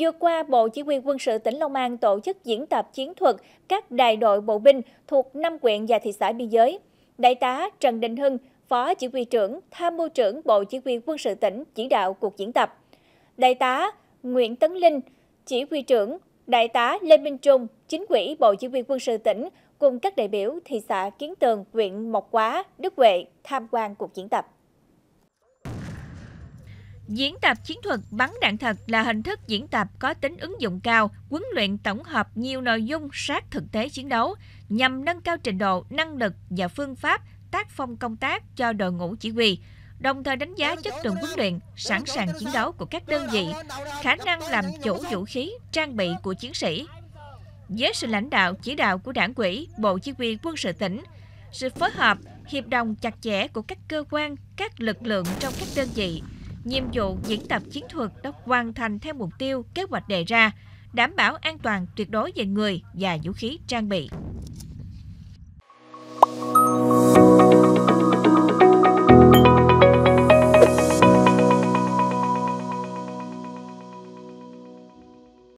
Vừa qua, Bộ Chỉ huy quân sự tỉnh Long An tổ chức diễn tập chiến thuật các đại đội bộ binh thuộc 5 quyện và thị xã biên giới. Đại tá Trần Đình Hưng, Phó Chỉ huy trưởng, Tham mưu trưởng Bộ Chỉ huy quân sự tỉnh chỉ đạo cuộc diễn tập. Đại tá Nguyễn Tấn Linh, Chỉ huy trưởng, Đại tá Lê Minh Trung, Chính quỹ Bộ Chỉ huy quân sự tỉnh cùng các đại biểu thị xã Kiến Tường, huyện Mộc Quá, Đức Huệ tham quan cuộc diễn tập. Diễn tập chiến thuật bắn đạn thật là hình thức diễn tập có tính ứng dụng cao, huấn luyện tổng hợp nhiều nội dung sát thực tế chiến đấu nhằm nâng cao trình độ, năng lực và phương pháp tác phong công tác cho đội ngũ chỉ huy, đồng thời đánh giá chất lượng huấn luyện, sẵn sàng chiến đấu của các đơn vị, khả năng làm chủ vũ khí, trang bị của chiến sĩ. Với sự lãnh đạo, chỉ đạo của đảng ủy, Bộ Chỉ huy Quân sự tỉnh, sự phối hợp, hiệp đồng chặt chẽ của các cơ quan, các lực lượng trong các đơn vị, nhiệm vụ diễn tập chiến thuật đã hoàn thành theo mục tiêu kế hoạch đề ra, đảm bảo an toàn tuyệt đối về người và vũ khí trang bị.